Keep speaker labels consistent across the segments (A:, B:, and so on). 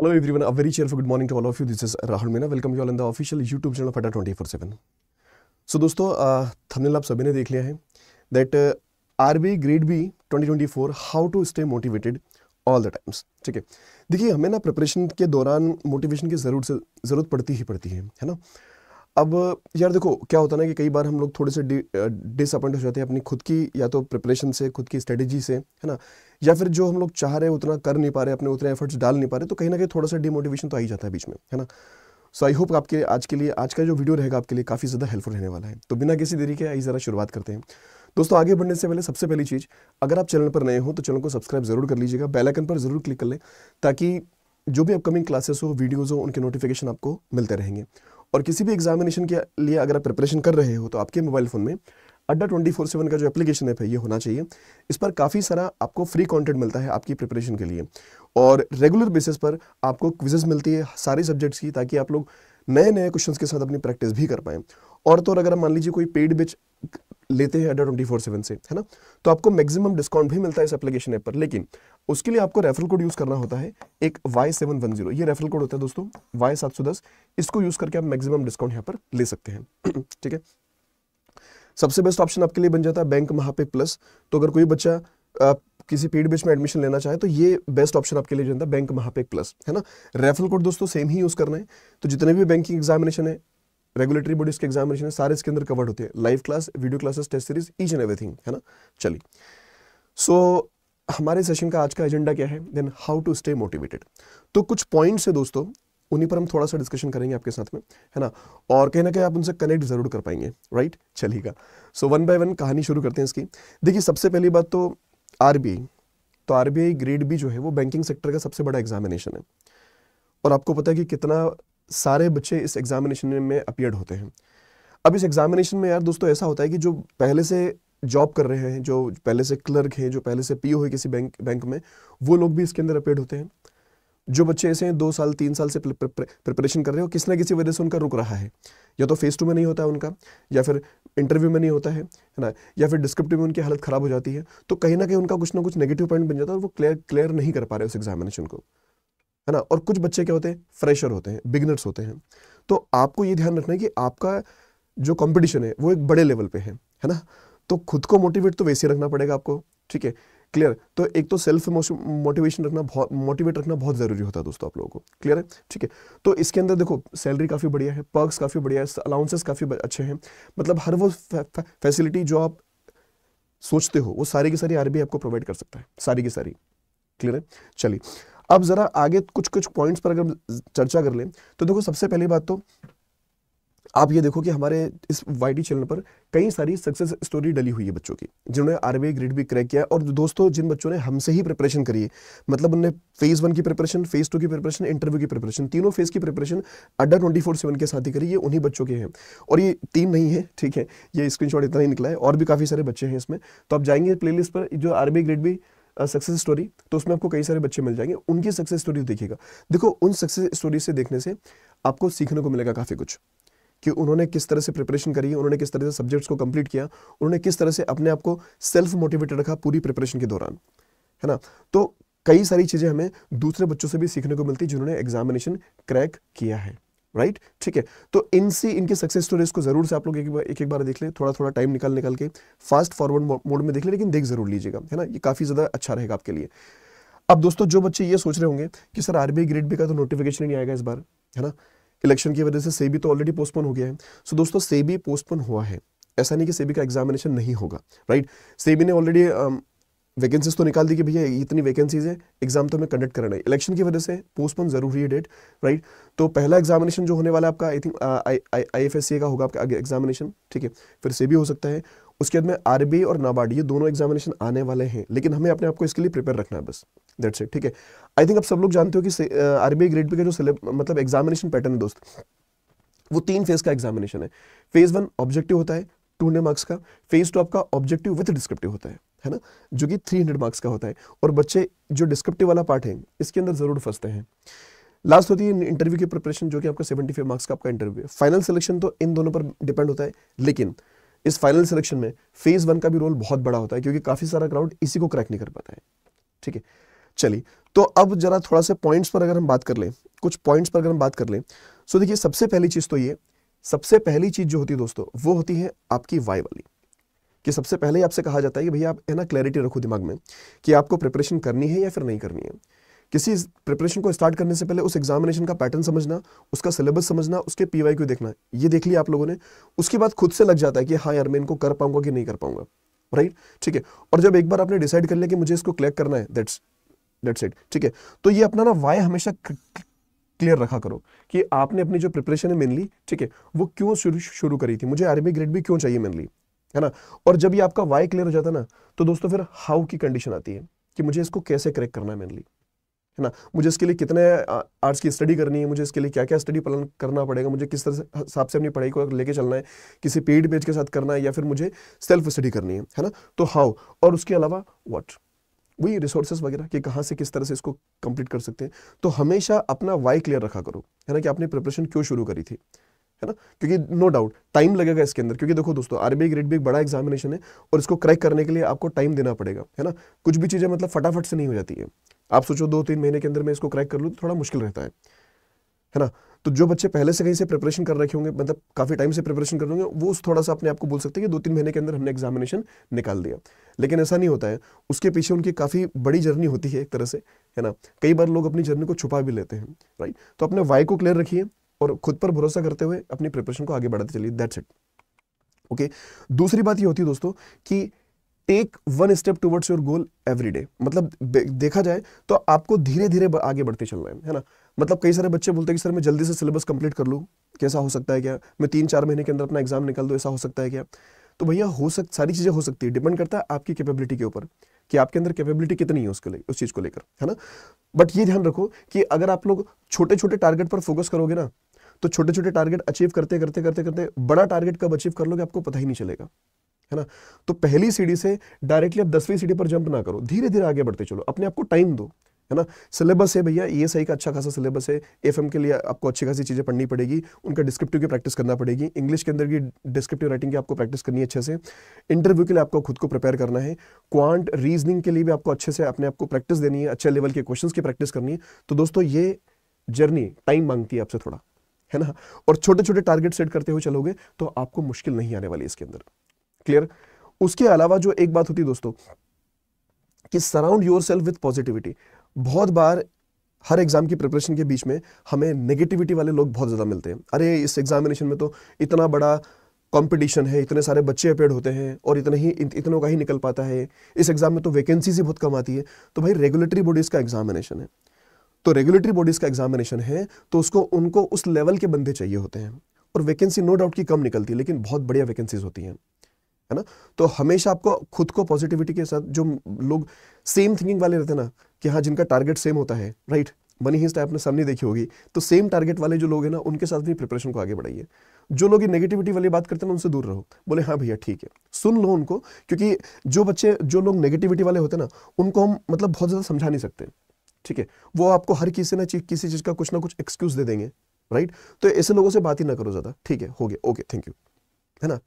A: Hello everyone, a very cheerful good morning to all of you. This is Rahul Meena. Welcome you all in the official YouTube channel of Ada 24/7. So दोस्तों thumbnail आप सभी ने देख लिया है that RBI grade B 2024 how to stay motivated all the times ठीक है देखिए हमें ना प्रिपरेशन के दौरान मोटिवेशन की जरूर से ज़रूरत पड़ती ही पड़ती है है ना अब यार देखो क्या होता है ना कि कई बार हम लोग थोड़े से डिसअपॉइंट हो जाते हैं अपनी खुद की या तो प्रिपरेशन से खुद की स्ट्रेटेजी से है ना या फिर जो हम लोग चाह रहे हैं उतना कर नहीं पा रहे अपने उतने एफर्ट्स डाल नहीं पा रहे तो कहीं ना कहीं थोड़ा सा डिमोटिवेशन तो आ ही जाता है बीच में है ना सो आई होप आपके आज के लिए आज का जो वीडियो रहेगा आपके लिए काफ़ी ज़्यादा हेल्पफुल रहने वाला है तो बिना किसी देरी के आई ज़रा शुरुआत करते हैं दोस्तों आगे बढ़ने से पहले सबसे पहली चीज़ अगर आप चैनल पर नए हो तो चैनल को सब्सक्राइब जरूर कर लीजिएगा बेलाइकन पर जरूर क्लिक कर लें ताकि जो भी अपकमिंग क्लासेस हो वीडियोज़ हो उनके नोटिफिकेशन आपको मिलते रहेंगे और किसी भी एग्जामिनेशन के लिए अगर आप प्रिपरेशन कर रहे हो तो आपके मोबाइल फ़ोन में अड्डा ट्वेंटी फोर सेवन का जो एप्लीकेशन है ये होना चाहिए इस पर काफ़ी सारा आपको फ्री कंटेंट मिलता है आपकी प्रिपरेशन के लिए और रेगुलर बेसिस पर आपको क्विजेस मिलती है सारे सब्जेक्ट्स की ताकि आप लोग नए नए क्वेश्चन के साथ अपनी प्रैक्टिस भी कर पाएँ और तो अगर मान लीजिए कोई पेड बिच लेते हैं अड्डा ट्वेंटी से है ना तो आपको मैक्सिमम डिस्काउंट भी मिलता है इस एप्लीकेशन ऐप पर लेकिन उसके लिए आपको रेफरल कोड यूज़ करना होता है एक वाई सेवन वन जीरो ये रेफरल कोड होता है दोस्तों वाई सात सौ दस इसको यूज़ करके आप मैक्सिमम डिस्काउंट यहां पर ले सकते हैं ठीक है सबसे बेस्ट ऑप्शन आपके लिए बन जाता है बैंक महापे प्लस तो अगर कोई बच्चा आप किसी पीड बेच में एडमिशन लेना चाहे तो ये बेस्ट ऑप्शन आपके लिए जो है बैंक महापेक प्लस है ना रेफरल कोड दोस्तों सेम ही यूज़ करना है तो जितने भी बैंकिंग एग्जामिनेशन है रेगुलेटरी बॉडीज के एग्जामिनेशन है सारे इसके अंदर कवर्ड होते हैं live class video classes test series each and everything है ना चलिए सो so, हमारे सेशन का आज का एजेंडा क्या है then how to stay motivated तो कुछ पॉइंट्स है दोस्तों उन्हीं पर हम थोड़ा सा डिस्कशन करेंगे आपके साथ में है ना और कहीं ना कहीं आप उनसे कनेक्ट जरूर कर पाएंगे राइट चलेगा सो वन बाय वन कहानी शुरू करते हैं इसकी देखिए सबसे पहली बात तो आर तो आर ग्रेड बी जो है वो बैंकिंग सेक्टर का सबसे बड़ा एग्जामिनेशन है और आपको पता है कि कितना सारे बच्चे इस एग्जामिनेशन में अपियर्ड होते हैं अब इस एग्जामिनेशन में यार दोस्तों ऐसा होता है कि जो पहले से जॉब कर रहे हैं जो पहले से क्लर्क हैं जो पहले से पीओ है किसी बैंक बैंक में वो लोग भी इसके अंदर अपेड होते हैं जो बच्चे ऐसे हैं दो साल तीन साल से प्रिपरेशन कर रहे हो किसी ना किसी वजह से उनका रुक रहा है या तो फेस टू में नहीं होता है उनका या फिर इंटरव्यू में नहीं होता है है ना या फिर डिस्क्रिप्टिव में उनकी हालत ख़राब हो जाती है तो कहीं ना कहीं उनका कुछ ना कुछ नेगेटिव पॉइंट बन जाता है और वो क्लियर क्लियर नहीं कर पा रहे उस एग्जामिनेशन को है ना और कुछ बच्चे क्या होते हैं फ्रेशर होते हैं बिगनर्स होते हैं तो आपको ये ध्यान रखना है कि आपका जो कॉम्पिटिशन है वो एक बड़े लेवल पे है है ना तो खुद को मोटिवेट तो वैसे रखना पड़ेगा आपको ठीक है क्लियर तो एक तो सेल्फ मोटिवेशन रखना बहुत मोटिवेट रखना बहुत ज़रूरी होता है दोस्तों आप लोगों को क्लियर है ठीक है तो इसके अंदर देखो सैलरी काफ़ी बढ़िया है पर्क्स काफ़ी बढ़िया है अलाउंसेस काफ़ी अच्छे हैं मतलब हर वो फैसिलिटी जो आप सोचते हो वो सारी की सारी आरबीआई आपको प्रोवाइड कर सकता है सारी की सारी क्लियर है चलिए अब ज़रा आगे कुछ कुछ पॉइंट्स पर अगर चर्चा कर लें तो देखो सबसे पहली बात तो आप ये देखो कि हमारे इस वाई चैनल पर कई सारी सक्सेस स्टोरी डली हुई है बच्चों की जिन्होंने आर ग्रेड भी क्रैक किया और दोस्तों जिन बच्चों ने हमसे ही प्रिपरेशन करी है मतलब उनने फेज़ वन की प्रिपरेशन फेज़ टू की प्रिपरेशन इंटरव्यू की प्रिपरेशन तीनों फेज़ की preparation Adda twenty four seven के साथ ही करी ये उन्हीं बच्चों के हैं और ये तीन नहीं है ठीक है ये स्क्रीन इतना ही निकला है और भी काफ़ी सारे बच्चे हैं इसमें तो आप जाएंगे प्ले पर जो आर ग्रेड भी सक्सेस स्टोरी तो उसमें आपको कई सारे बच्चे मिल जाएंगे उनकी सक्सेस स्टोरी देखिएगा देखो उन सक्सेस स्टोरी से देखने से आपको सीखने को मिलेगा काफ़ी कुछ कि उन्होंने किस तरह से प्रिपरेशन करी उन्होंने किस तरह से सब्जेक्ट्स को कंप्लीट किया उन्होंने किस तरह से अपने आप को सेल्फ मोटिवेटेड रखा पूरी प्रिपरेशन के दौरान है ना तो कई सारी चीज़ें हमें दूसरे बच्चों से भी सीखने को मिलती जिन्होंने एग्जामिनेशन क्रैक किया है राइट right? ठीक है तो इनसे इनके सक्सेस स्टोरीज को जरूर से आप लोग एक बार एक एक बार देख ले थोड़ा थोड़ा टाइम निकाल निकाल के फास्ट फॉरवर्ड मोड में देख ले, लेकिन देख जरूर लीजिएगा है ना ये काफ़ी ज़्यादा अच्छा रहेगा आपके लिए अब दोस्तों जो बच्चे ये सोच रहे होंगे कि सर आरबीआई ग्रेड बी का तो नोटिफिकेशन ही नहीं आएगा इस बार है ना इलेक्शन की वजह से सेबी तो ऑलरेडी पोस्टपोन हो गया है सो so, दोस्तों सेबी पोस्टपोन हुआ है ऐसा नहीं कि सेबी का एग्जामिनेशन नहीं होगा राइट right? सेबी ने ऑलरेडी वैकेंसीज um, तो निकाल दी कि भैया इतनी वैकेंसीज है एग्जाम तो हमें कंडक्ट करना है इलेक्शन की वजह से पोस्टपोन जरूरी है डेट राइट तो पहला एग्जामिनेशन जो होने वाला आपका I think I F S C का होगा आपका एग्जामिनेशन ठीक है फिर से भी हो सकता है उसके बाद में आरबी और नाबार्ड ये दोनों एग्जामिनेशन आने वाले हैं लेकिन हमें अपने आपको इसके लिए प्रिपेयर रखना है बस दैट्स इट ठीक है आई थिंक आप सब लोग जानते हो कि आरबी ग्रेड बी का जो मतलब एग्जामिनेशन पैटर्न है दोस्त वो तीन फेज का एग्जामिनेशन है फेज वन ऑब्जेक्टिव होता है टू मार्क्स का फेज टू आपका ऑब्जेक्टिव विथ डिस्क्रिप्टिव होता है है ना जो कि थ्री मार्क्स का होता है और बच्चे जो डिस्क्रिप्टिव वाला पार्ट है इसके अंदर ज़रूर फंसते हैं लास्ट होती है इंटरव्यू की प्रिपरेशन जो कि आपका 75 मार्क्स का आपका इंटरव्यू है फाइनल सिलेक्शन तो इन दोनों पर डिपेंड होता है लेकिन इस फाइनल सिलेक्शन में फेज वन का भी रोल बहुत बड़ा होता है क्योंकि काफी सारा क्राउड इसी को क्रैक नहीं कर पाता है ठीक है चलिए तो अब जरा थोड़ा सा पॉइंट्स पर अगर हम बात कर लें कुछ पॉइंट्स पर अगर हम बात कर लें सो देखिए सबसे पहली चीज तो ये सबसे पहली चीज जो होती है दोस्तों वो होती है आपकी वाई वाली कि सबसे पहले आपसे कहा जाता है कि भैया आप है ना क्लैरिटी रखो दिमाग में कि आपको प्रिपरेशन करनी है या फिर नहीं करनी है किसी प्रिपरेशन को स्टार्ट करने से पहले उस एग्जामिनेशन का पैटर्न समझना उसका सिलेबस समझना उसके पी वाई देखना ये देख लिया आप लोगों ने उसके बाद खुद से लग जाता है कि हाँ यार मैं इनको कर पाऊंगा कि नहीं कर पाऊंगा राइट ठीक है और जब एक बार आपने डिसाइड कर लिया कि मुझे इसको क्लैक करना है दैट्स दैट्स इट ठीक है तो ये अपना ना वाई हमेशा क्लियर रखा करो कि आपने अपनी जो प्रिपरेशन है मेनली ठीक है वो क्यों शुरू शुरू करी थी मुझे आर्मी ग्रेड भी क्यों चाहिए मेनली है ना और जब ये आपका वाई क्लियर हो जाता ना तो दोस्तों फिर हाउ की कंडीशन आती है कि मुझे इसको कैसे क्रैक करना है मेनली है ना मुझे इसके लिए कितने आर्ट्स की स्टडी करनी है मुझे इसके लिए क्या क्या स्टडी प्लान करना पड़ेगा मुझे किस तरह से हिसाब से अपनी पढ़ाई को लेके चलना है किसी पेड पेज के साथ करना है या फिर मुझे सेल्फ स्टडी करनी है है ना तो हाउ और उसके अलावा वट वही रिसोर्सेज वगैरह कि कहाँ से किस तरह से इसको कंप्लीट कर सकते हैं तो हमेशा अपना वाई क्लियर रखा करो है ना कि आपने प्रिपरेशन क्यों शुरू करी थी है ना क्योंकि नो डाउट टाइम लगेगा इसके अंदर क्योंकि देखो दोस्तों आरबीआई ग्रेड भी एक बड़ा एग्जामिनेशन है और इसको क्रैक करने के लिए आपको टाइम देना पड़ेगा है ना कुछ भी चीज़ें मतलब फटाफट से नहीं हो जाती है आप सोचो दो तीन महीने के अंदर मैं इसको क्रैक कर लूँ तो थोड़ा मुश्किल रहता है है ना तो जो बच्चे पहले से कहीं से प्रिपरेशन कर रखे होंगे मतलब काफ़ी टाइम से प्रिपरेशन कर होंगे वो थोड़ा सा अपने आपको बोल सकते हैं कि दो तीन महीने के अंदर हमने एग्जामिनेशन निकाल दिया लेकिन ऐसा नहीं होता है उसके पीछे उनकी काफ़ी बड़ी जर्नी होती है एक तरह से है ना कई बार लोग अपनी जर्नी को छुपा भी लेते हैं राइट तो अपने वाई को क्लियर रखिए और खुद पर भरोसा करते हुए अपनी प्रिपरेशन को आगे बढ़ाते चलिए दैट्स इट ओके दूसरी बात ये होती है दोस्तों कि take one step towards your goal every day मतलब देखा जाए तो आपको धीरे धीरे आगे बढ़ते चलना है है ना मतलब कई सारे बच्चे बोलते हैं कि सर मैं जल्दी से सिलेबस कंप्लीट कर लूँ कैसा हो सकता है क्या मैं तीन चार महीने के अंदर अपना एग्जाम निकाल दूँ ऐसा हो सकता है क्या तो भैया हो सक सारी चीज़ें हो सकती है डिपेंड करता है आपकी कैपेबिलिटी के ऊपर कि आपके अंदर कैपेबिलिटी कितनी है उसके लिए उस चीज़ को लेकर है ना बट ये ध्यान रखो कि अगर आप लोग छोटे छोटे टारगेट पर फोकस करोगे ना तो छोटे छोटे टारगेट अचीव करते करते करते करते बड़ा टारगेट कब अचीव कर लोगे आपको पता ही नहीं चलेगा है ना तो पहली सीढ़ी से डायरेक्टली आप दसवीं सीढ़ी पर जंप ना करो धीरे धीरे आगे बढ़ते चलो अपने आपको टाइम दो है ना सिलेबस है भैया ये e सही का अच्छा खासा सिलेबस है एफ के लिए आपको अच्छी खासी चीज़ें पढ़नी पड़ेगी उनका डिस्क्रिप्टिव की प्रैक्टिस करना पड़ेगी इंग्लिश के अंदर की डिस्क्रिप्टिव राइटिंग की आपको प्रैक्टिस करनी है अच्छे से इंटरव्यू के लिए आपको खुद को प्रिपेयर करना है क्वांट रीजनिंग के लिए भी आपको अच्छे से अपने आपको प्रैक्टिस देनी है अच्छे लेवल के क्वेश्चन की प्रैक्टिस करनी है तो दोस्तों ये जर्नी टाइम मांगती है आपसे थोड़ा है ना और छोटे छोटे टारगेट सेट करते हुए चलोगे तो आपको मुश्किल नहीं आने वाली इसके अंदर क्लियर उसके अलावा जो एक बात होती है दोस्तों कि surround yourself with positivity बहुत बार हर एग्जाम की प्रिपरेशन के बीच में हमें नेगेटिविटी वाले लोग बहुत ज़्यादा मिलते हैं अरे इस एग्जामिनेशन में तो इतना बड़ा कंपटीशन है इतने सारे बच्चे अपेड होते हैं और इतने ही इतनों का ही निकल पाता है इस एग्ज़ाम में तो वैकेंसीज ही बहुत कम आती है तो भाई रेगुलेटरी बॉडीज़ का एग्जामिनेशन है तो रेगुलेटरी बॉडीज़ का एग्जामिनेशन है तो उसको उनको उस लेवल के बंदे चाहिए होते हैं और वैकेंसी नो डाउट की कम निकलती है लेकिन बहुत बढ़िया वैकेंसीज होती हैं है ना तो हमेशा आपको खुद को पॉजिटिविटी के साथ जो लोग सेम थिंकिंग वाले रहते हैं ना कि हाँ जिनका टारगेट सेम होता है राइट मनी हिस्ट आपने सामने देखी होगी तो सेम टारगेट वाले जो लोग हैं ना उनके साथ भी प्रिपरेशन को आगे बढ़ाइए जो लोग नेगेटिविटी वाली बात करते हैं उनसे दूर रहो बोले हाँ भैया ठीक है सुन लो उनको क्योंकि जो बच्चे जो लोग नेगेटिविटी वाले होते हैं ना उनको हम मतलब बहुत ज़्यादा समझा नहीं सकते ठीक है वो आपको हर किसी ना किसी चीज़ का कुछ ना कुछ एक्सक्यूज दे देंगे राइट तो ऐसे लोगों से बात ही ना करो ज़्यादा ठीक है हो गया ओके थैंक यू है ना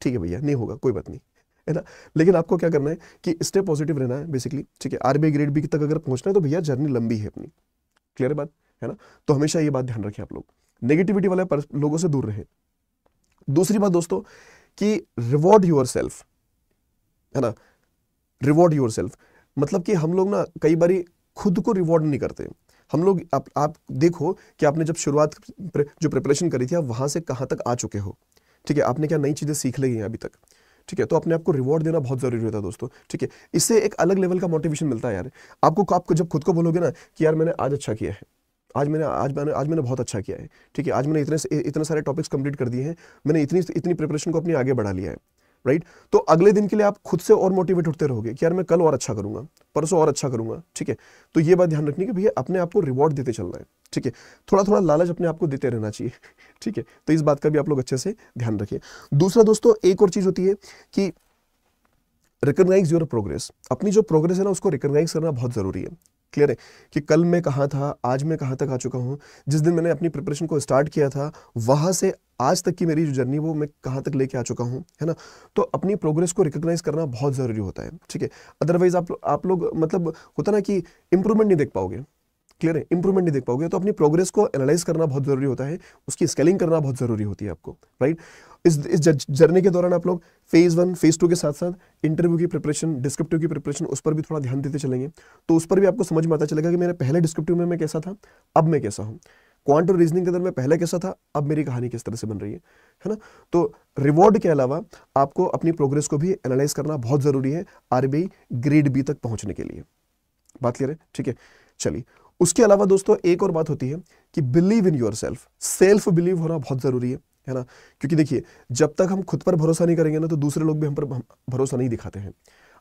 A: ठीक है भैया नहीं होगा कोई बात नहीं है ना लेकिन आपको क्या करना है कि स्टे पॉजिटिव रहना है बेसिकली ठीक है आरबीआई ग्रेड बी तक अगर पहुंचना है तो भैया जर्नी लंबी है अपनी क्लियर बात है ना तो हमेशा ये बात ध्यान रखें आप लोग नेगेटिविटी वाले लोगों से दूर रहे दूसरी बात दोस्तों कि रिवॉर्ड योर है ना रिवॉर्ड योर मतलब कि हम लोग ना कई बारी खुद को रिवॉर्ड नहीं करते हम लोग आप, आप देखो कि आपने जब शुरुआत प्रे, जो प्रिपरेशन करी थी आप वहां से कहां तक आ चुके हो ठीक है आपने क्या नई चीज़ें सीख ली हैं अभी तक ठीक है तो अपने आपको रिवॉर्ड देना बहुत जरूरी होता है दोस्तों ठीक है इससे एक अलग लेवल का मोटिवेशन मिलता है यार आपको आपको जब खुद को बोलोगे ना कि यार मैंने आज अच्छा किया है आज मैंने आज मैंने आज मैंने बहुत अच्छा किया है ठीक है आज मैंने इतने इतने सारे टॉपिक्स कंप्लीट कर दिए हैं मैंने इतनी इतनी प्रिपरेशन को अपनी आगे बढ़ा लिया है राइट तो अगले दिन के लिए आप खुद से और मोटिवेट होते रहोगे कि यार मैं कल और अच्छा करूंगा परसों और अच्छा करूंगा ठीक है तो ये बात ध्यान रखनी कि भैया अपने आप को रिवॉर्ड देते चलना है ठीक है थोड़ा थोड़ा लालच अपने आप को देते रहना चाहिए ठीक है तो इस बात का भी आप लोग अच्छे से ध्यान रखिए दूसरा दोस्तों एक और चीज़ होती है कि रिकगनाइज योर प्रोग्रेस अपनी जो प्रोग्रेस है ना उसको रिकगनाइज करना बहुत ज़रूरी है क्लियर है कि कल मैं कहाँ था आज मैं कहाँ तक आ चुका हूँ जिस दिन मैंने अपनी प्रिपरेशन को स्टार्ट किया था वहाँ से आज तक की मेरी जो जर्नी वो मैं कहाँ तक लेके आ चुका हूँ है ना तो अपनी प्रोग्रेस को रिकग्नाइज करना बहुत ज़रूरी होता है ठीक है अदरवाइज आप आप लोग मतलब होता ना कि इंप्रूवमेंट नहीं देख पाओगे क्लियर है इंप्रूवमेंट नहीं देख पाओगे तो अपनी प्रोग्रेस को एनालाइज करना बहुत जरूरी होता है उसकी स्केलिंग करना बहुत जरूरी होती है आपको राइट इस इस जर्नी के दौरान आप लोग फेज वन फेज टू के साथ साथ इंटरव्यू की प्रिपरेशन डिस्क्रिप्टिव की प्रिपरेशन उस पर भी थोड़ा ध्यान देते चलेंगे तो उस पर भी आपको समझ में आता चलेगा कि मेरे पहले डिस्क्रिप्टिव में मैं कैसा था अब मैं कैसा हूँ क्वांटम रीजनिंग के अंदर मैं पहले कैसा था अब मेरी कहानी किस तरह से बन रही है है ना तो रिवॉर्ड के अलावा आपको अपनी प्रोग्रेस को भी एनालाइज करना बहुत ज़रूरी है आरबीआई ग्रेड बी तक पहुंचने के लिए बात क्लियर है ठीक है चलिए उसके अलावा दोस्तों एक और बात होती है कि believe in yourself self belief होना बहुत ज़रूरी है है ना क्योंकि देखिए जब तक हम खुद पर भरोसा नहीं करेंगे ना तो दूसरे लोग भी हम पर भरोसा नहीं दिखाते हैं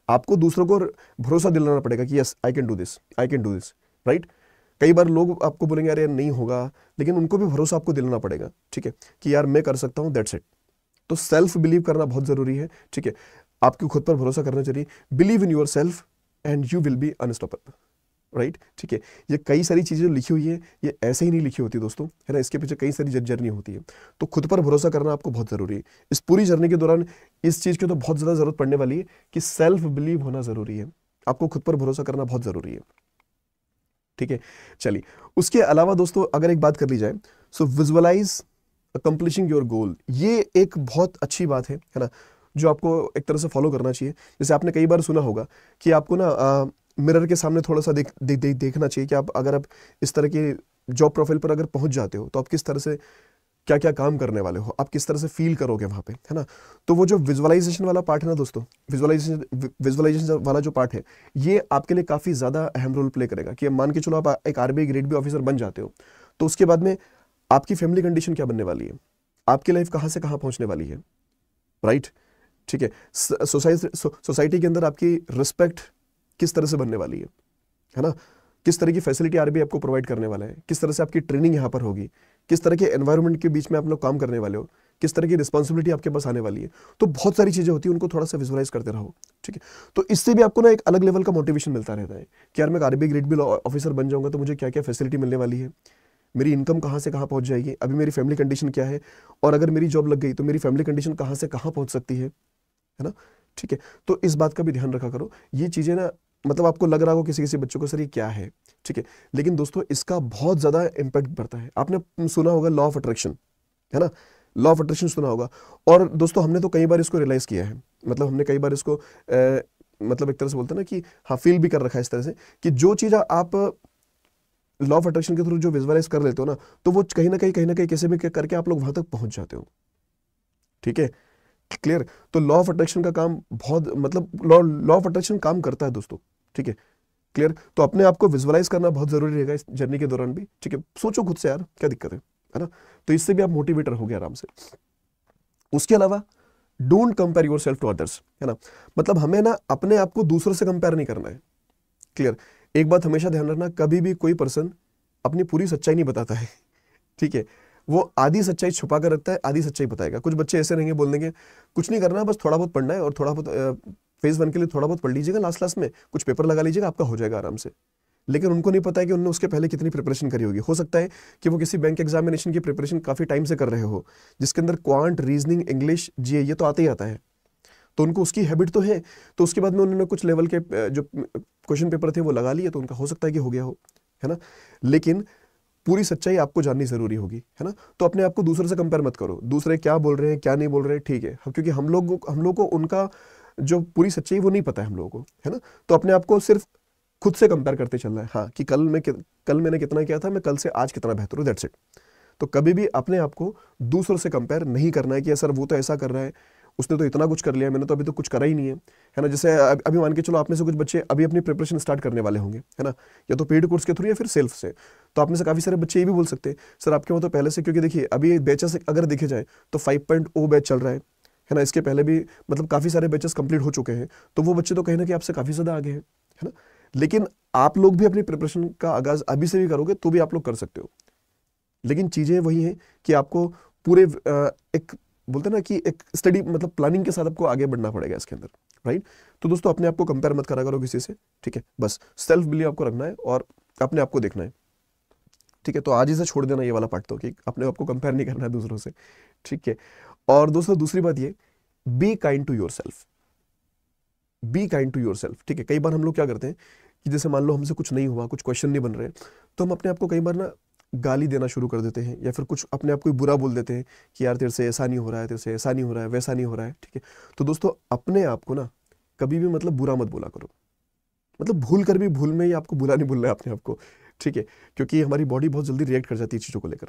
A: आपको दूसरों को भरोसा दिलाना पड़ेगा कि yes I can do this I can do this right कई बार लोग आपको बोलेंगे अरे नहीं होगा लेकिन उनको भी भरोसा आपको दिलाना पड़ेगा ठीक है कि यार मैं कर सकता हूँ दैट्स इट तो सेल्फ बिलीव करना बहुत ज़रूरी है ठीक है आपको खुद पर भरोसा करना चाहिए believe in yourself and you will be unstoppable right ठीक है ये कई सारी चीज़ें जो लिखी हुई है ये ऐसे ही नहीं लिखी होती दोस्तों है ना इसके पीछे कई सारी जर्नी होती है तो खुद पर भरोसा करना आपको बहुत ज़रूरी है इस पूरी जर्नी के दौरान इस चीज़ की तो बहुत ज़्यादा ज़रूरत पड़ने वाली है कि सेल्फ बिलीव होना ज़रूरी है आपको खुद पर भरोसा करना बहुत ज़रूरी है ठीक है चलिए उसके अलावा दोस्तों अगर एक बात कर ली जाए so visualise accomplishing your goal ये एक बहुत अच्छी बात है है ना जो आपको एक तरह से फॉलो करना चाहिए जैसे आपने कई बार सुना होगा कि आपको ना आ, मिरर के सामने थोड़ा सा देख दे, दे, देखना चाहिए कि आप अगर आप इस तरह के जॉब प्रोफाइल पर अगर पहुंच जाते हो तो आप किस तरह से क्या क्या काम करने वाले हो आप किस तरह से फील करोगे वहाँ पे है ना तो वो जो विजुअलाइजेशन वाला पार्ट है ना दोस्तों विजुअलाइजेशन विजुअलाइजेशन वाला जो पार्ट है ये आपके लिए काफ़ी ज़्यादा अहम रोल प्ले करेगा कि मान के चलो आप एक आरबीआई ग्रेड बी ऑफिसर बन जाते हो तो उसके बाद में आपकी फैमिली कंडीशन क्या बनने वाली है आपकी लाइफ कहाँ से कहाँ पहुँचने वाली है राइट ठीक है सोसाइटी के अंदर आपकी रिस्पेक्ट किस तरह से बनने वाली है है ना किस तरह की फैसिलिटी आरबीआई आपको प्रोवाइड करने वाला है किस तरह से आपकी ट्रेनिंग यहाँ पर होगी किस तरह के एनवायरमेंट के बीच में आप लोग काम करने वाले हो किस तरह की रिस्पॉन्सिबिलिटी आपके पास आने वाली है तो बहुत सारी चीज़ें होती है उनको थोड़ा सा विजुलाइज करते रहो ठीक है तो इससे भी आपको ना एक अलग लेवल का मोटिवेशन मिलता रहता है कि यार मैं आरबी ग्रेड बिल ऑफिसर बन जाऊंगा तो मुझे क्या क्या फैसिलिटी मिलने वाली है मेरी इनकम कहाँ से कहाँ पहुंच जाएगी अभी मेरी फैमिली कंडीशन क्या है और अगर मेरी जॉब लग गई तो मेरी फैमिली कंडीशन कहाँ से कहाँ पहुंच सकती है है ना ठीक है तो इस बात का भी ध्यान रखा करो ये चीज़ें ना मतलब आपको लग रहा होगा किसी किसी बच्चों को सर ये क्या है ठीक है लेकिन दोस्तों इसका बहुत ज़्यादा इंपैक्ट पड़ता है आपने सुना होगा लॉ ऑफ अट्रैक्शन है ना लॉ ऑफ अट्रैक्शन सुना होगा और दोस्तों हमने तो कई बार इसको रियलाइज़ किया है मतलब हमने कई बार इसको ए, मतलब एक तरह से बोलते ना कि हाँ फील भी कर रखा है इस तरह से कि जो चीज़ आप लॉ ऑफ अट्रैक्शन के थ्रू जो विजुअलाइज कर लेते हो ना तो वो कहीं ना कहीं कहीं ना कहीं कैसे भी करके आप लोग वहां तक पहुंच जाते हो ठीक है क्लियर तो लॉ ऑफ अट्रैक्शन का काम बहुत मतलब लॉ लॉ ऑफ अट्रैक्शन काम करता है दोस्तों ठीक है क्लियर तो अपने आप को विजुअलाइज करना बहुत जरूरी रहेगा इस जर्नी के दौरान भी ठीक है सोचो खुद से यार क्या दिक्कत है है ना तो इससे भी आप मोटिवेटर हो गए आराम से उसके अलावा don't compare yourself to others है ना मतलब हमें ना अपने आप को दूसरों से कंपेयर नहीं करना है क्लियर एक बात हमेशा ध्यान रखना कभी भी कोई पर्सन अपनी पूरी सच्चाई नहीं बताता है ठीक है वो आधी सच्चाई छुपा कर रखता है आधी सच्चाई बताएगा कुछ बच्चे ऐसे रहेंगे बोलने के कुछ नहीं करना बस थोड़ा बहुत पढ़ना है और थोड़ा बहुत फेज़ वन के लिए थोड़ा बहुत पढ़ लीजिएगा लास्ट लास्ट में कुछ पेपर लगा लीजिएगा आपका हो जाएगा आराम से लेकिन उनको नहीं पता है कि उन्होंने उसके पहले कितनी प्रिपरेशन करी होगी हो सकता है कि वो किसी बैंक एग्जामिनेशन की प्रिपरेशन काफ़ी टाइम से कर रहे हो जिसके अंदर क्वांट रीजनिंग इंग्लिश जी ये तो आता ही आता है तो उनको उसकी हैबिट तो है तो उसके बाद में उन्होंने कुछ लेवल के जो क्वेश्चन पेपर थे वो लगा लिए तो उनका हो सकता है कि हो गया हो है ना लेकिन पूरी सच्चाई आपको जाननी जरूरी होगी है ना तो अपने आप को दूसरे से कंपेयर मत करो दूसरे क्या बोल रहे हैं क्या नहीं बोल रहे हैं ठीक है क्योंकि हम लोग हम लोग को उनका जो पूरी सच्चाई वो नहीं पता है हम लोगों को है ना तो अपने आप को सिर्फ खुद से कंपेयर करते चलना है हाँ कि कल मैं कल मैंने कितना किया था मैं कल से आज कितना बेहतर हूँ दैट्स इट तो कभी भी अपने आप को दूसरों से कंपेयर नहीं करना है कि सर वो तो ऐसा कर रहा है उसने तो इतना कुछ कर लिया मैंने तो अभी तो कुछ करा ही नहीं है है ना जैसे अभी मान के चलो आप में से कुछ बच्चे अभी अपनी प्रिपरेशन स्टार्ट करने वाले होंगे है ना या तो पेड कोर्स के थ्रू या फिर सेल्फ से तो आप में से काफ़ी सारे बच्चे ये भी बोल सकते हैं सर आपके वहाँ मतलब तो पहले से क्योंकि देखिए अभी बैचेस अगर देखे जाए तो फाइव पॉइंट ओ बैच चल रहा है है ना इसके पहले भी मतलब काफ़ी सारे बैचेस कंप्लीट हो चुके हैं तो वो बच्चे तो कहीं ना कहीं आपसे काफ़ी ज़्यादा आगे हैं है ना लेकिन आप लोग भी अपनी प्रिपरेशन का आगाज़ अभी से भी करोगे तो भी आप लोग कर सकते हो लेकिन चीज़ें वही है कि आपको पूरे एक बोलते ना कि एक स्टडी मतलब प्लानिंग के साथ आपको आगे बढ़ना पड़ेगा इसके अंदर राइट तो दोस्तों अपने आप को कंपेयर मत करा करो किसी से ठीक है बस सेल्फ बिलीव आपको रखना है और अपने आप को देखना है ठीक है तो आज ही से छोड़ देना ये वाला पार्ट तो कि अपने आपको कंपेयर नहीं करना है दूसरों से ठीक है और दोस्तों दूसरी बात ये be kind to yourself be kind to yourself ठीक है कई बार हम लोग क्या करते हैं कि जैसे मान लो हमसे कुछ नहीं हुआ कुछ क्वेश्चन नहीं बन रहे तो हम अपने आपको कई बार ना गाली देना शुरू कर देते हैं या फिर कुछ अपने आप को बुरा बोल देते हैं कि यार तेरे से ऐसा नहीं हो रहा है तेरे से ऐसा नहीं हो रहा है वैसा नहीं हो रहा है ठीक है तो दोस्तों अपने आप को ना कभी भी मतलब बुरा मत बोला करो मतलब भूल कर भी भूल में ही आपको बुरा नहीं बोलना है अपने आपको ठीक है क्योंकि हमारी बॉडी बहुत जल्दी रिएक्ट कर जाती है चीज़ों को लेकर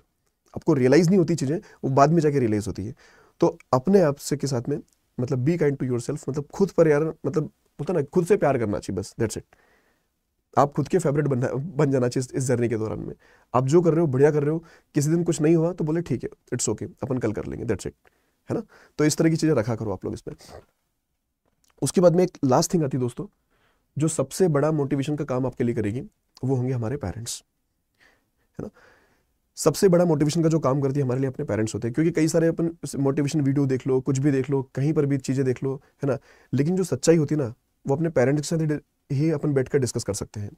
A: आपको रियलाइज़ नहीं होती चीज़ें वो बाद में जाके रियलाइज़ होती है तो अपने आप से के साथ में मतलब बी काइंड टू योर मतलब खुद पर यार मतलब होता ना खुद से प्यार करना चाहिए बस दैट्स इट आप खुद के फेवरेट बनना बन जाना चाहिए इस जर्नी के दौरान में आप जो कर रहे हो बढ़िया कर रहे हो किसी दिन कुछ नहीं हुआ तो बोले ठीक है इट्स ओके अपन कल कर लेंगे दैट्स इट है ना तो इस तरह की चीज़ें रखा करो आप लोग इसमें उसके बाद में एक लास्ट थिंग आती है दोस्तों जो सबसे बड़ा मोटिवेशन का काम आपके लिए करेगी वो होंगे हमारे पेरेंट्स है ना सबसे बड़ा मोटिवेशन का जो काम करती है हमारे लिए अपने पेरेंट्स होते हैं क्योंकि कई सारे अपन मोटिवेशन वीडियो देख लो कुछ भी देख लो कहीं पर भी चीज़ें देख लो है ना लेकिन जो सच्चाई होती है ना वो अपने पेरेंट्स के साथ ही अपन बैठ डिस्कस कर सकते हैं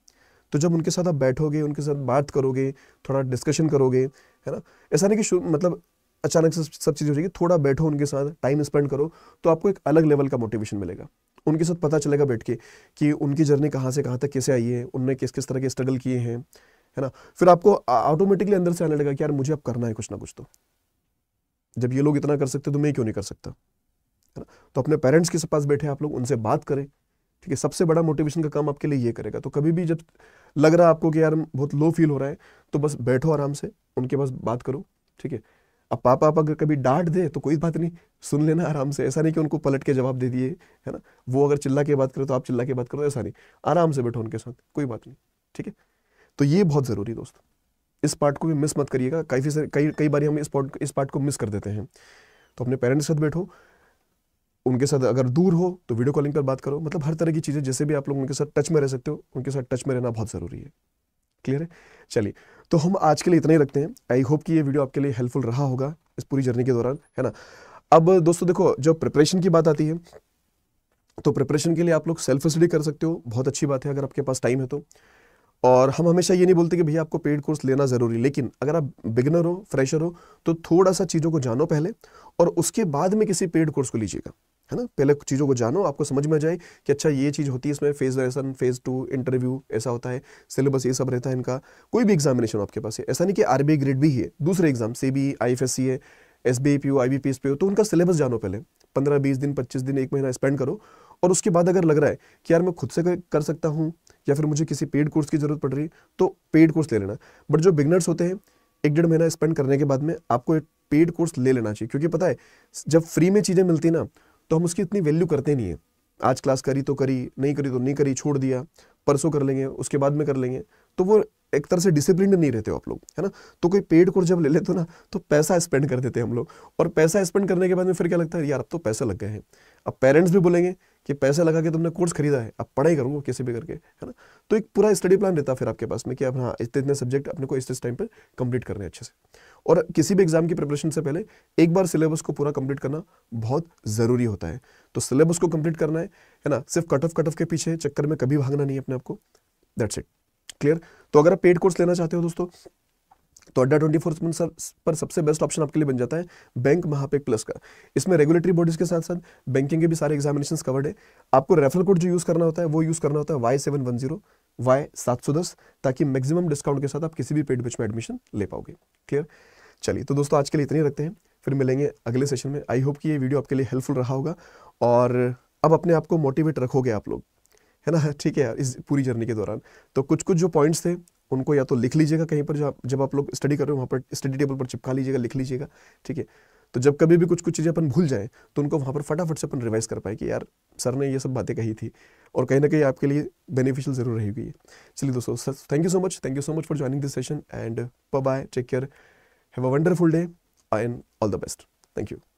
A: तो जब उनके साथ आप बैठोगे उनके साथ बात करोगे थोड़ा डिस्कशन करोगे है ना ऐसा नहीं कि मतलब अचानक से सब चीज़ हो जाएगी थोड़ा बैठो उनके साथ टाइम स्पेंड करो तो आपको एक अलग लेवल का मोटिवेशन मिलेगा उनके साथ पता चलेगा बैठ के कि उनकी जर्नी कहाँ से कहाँ तक कैसे आई है उनने किस किस तरह के स्ट्रगल किए हैं है ना फिर आपको ऑटोमेटिकली अंदर से आने लगा कि यार मुझे अब करना है कुछ ना कुछ तो जब ये लोग इतना कर सकते तो मैं क्यों नहीं कर सकता है ना तो अपने पेरेंट्स के पास बैठे आप लोग उनसे बात करें ठीक है सबसे बड़ा मोटिवेशन का काम आपके लिए ये करेगा तो कभी भी जब लग रहा है आपको कि यार बहुत लो फील हो रहा है तो बस बैठो आराम से उनके पास बात करो ठीक है अब पापा आप अगर कभी डांट दे तो कोई बात नहीं सुन लेना आराम से ऐसा नहीं कि उनको पलट के जवाब दे दिए है ना वो अगर चिल्ला के बात करें तो आप चिल्ला के बात करो ऐसा नहीं आराम से बैठो उनके साथ कोई बात नहीं ठीक है तो ये बहुत ज़रूरी दोस्त इस पार्ट को भी मिस मत करिएगा काफ़ी कई कई बार हम इस पार्ट इस पार्ट को मिस कर देते हैं तो अपने पेरेंट्स के साथ बैठो उनके साथ अगर दूर हो तो वीडियो कॉलिंग पर बात करो मतलब हर तरह की चीज़ें जैसे भी आप लोग उनके साथ टच में रह सकते हो उनके साथ टच में रहना बहुत ज़रूरी है क्लियर है चलिए तो हम आज के लिए इतना ही रखते हैं आई होप कि ये वीडियो आपके लिए हेल्पफुल रहा होगा इस पूरी जर्नी के दौरान है ना अब दोस्तों देखो जो प्रिपरेशन की बात आती है तो प्रिपरेशन के लिए आप लोग सेल्फ स्टडी कर सकते हो बहुत अच्छी बात है अगर आपके पास टाइम है तो और हम हमेशा ये नहीं बोलते कि भैया आपको पेड कोर्स लेना ज़रूरी है लेकिन अगर आप बिगनर हो फ्रेशर हो तो थोड़ा सा चीज़ों को जानो पहले और उसके बाद में किसी पेड कोर्स को लीजिएगा है ना पहले चीज़ों को जानो आपको समझ में आ जाए कि अच्छा ये चीज़ होती है इसमें फेज़ लेसन फेज़ टू इंटरव्यू ऐसा होता है सिलेबस ये सब रहता है इनका कोई भी एग्जामिनेशन आपके पास है ऐसा नहीं कि आर ग्रेड भी है दूसरे एग्जाम से B I F S C है S B P O I B P S P O तो उनका सिलेबस जानो पहले पंद्रह बीस दिन पच्चीस दिन एक महीना स्पेंड करो और उसके बाद अगर लग रहा है कि यार मैं खुद से कर सकता हूँ या फिर मुझे किसी पेड कोर्स की ज़रूरत पड़ रही है तो पेड कोर्स ले लेना बट जो बिगनर्स होते हैं एक डेढ़ महीना स्पेंड करने के बाद में आपको एक पेड कोर्स ले लेना चाहिए क्योंकि पता है जब फ्री में चीज़ें मिलती ना तो हम उसकी इतनी वैल्यू करते नहीं है आज क्लास करी तो करी नहीं करी तो नहीं करी छोड़ दिया परसों कर लेंगे उसके बाद में कर लेंगे तो वो एक तरह से डिसिप्लिन नहीं रहते हो आप लोग है ना तो कोई पेड कोर्स जब ले लेते हो ना तो पैसा स्पेंड कर देते हैं हम लोग और पैसा स्पेंड करने के बाद में फिर क्या लगता है यार अब तो पैसा लग गए हैं अब पेरेंट्स भी बोलेंगे कि पैसा लगा के तुमने कोर्स खरीदा है अब पढ़ाई करूंगा किसी भी करके है ना तो एक पूरा स्टडी प्लान रहता फिर आपके पास में कि अब हाँ इतने इतने सब्जेक्ट अपने को इस टाइम पर कंप्लीट करने अच्छे से और किसी भी एग्जाम की प्रिपरेशन से पहले एक बार सिलेबस को पूरा कंप्लीट करना बहुत ज़रूरी होता है तो सिलेबस को कंप्लीट करना है है ना सिर्फ कट ऑफ कट ऑफ के पीछे चक्कर में कभी भागना नहीं है अपने आपको दैट्स इट क्लियर तो अगर आप पेड कोर्स लेना चाहते हो दोस्तों तो अड्डा ट्वेंटी फोर पर सबसे बेस्ट ऑप्शन आपके लिए बन जाता है बैंक महापेक प्लस का इसमें रेगुलेटरी बॉडीज के साथ साथ बैंकिंग के भी सारे एग्जामिनेशन कवर्ड है आपको रेफरल कोड जो यूज़ करना होता है वो यूज़ करना होता है Y seven one zero Y सात सौ दस ताकि मैक्सिमम डिस्काउंट के साथ आप किसी भी पेड बच में एडमिशन ले पाओगे क्लियर चलिए तो दोस्तों आज के लिए इतने रखते हैं फिर मिलेंगे अगले सेशन में आई होप कि ये वीडियो आपके लिए हेल्पफुल रहा होगा और अब अपने आप को मोटिवेट रखोगे आप लोग है ना ठीक है इस पूरी जर्नी के दौरान तो कुछ कुछ जो पॉइंट्स थे उनको या तो लिख लीजिएगा कहीं पर जब आप लोग स्टडी कर रहे हो वहाँ पर स्टडी टेबल पर चिपका लीजिएगा लिख लीजिएगा ठीक है तो जब कभी भी कुछ कुछ चीज़ें अपन भूल जाएँ तो उनको वहाँ पर फटाफट से अपन रिवाइज़ कर पाए कि यार सर ने ये सब बातें कही थी और कहीं ना कहीं आपके लिए बेनिफिशियल ज़रूर रहेगी चलिए दोस्तों sir thank you so much thank you so much for joining this session and bye take care have a wonderful day and all the best thank you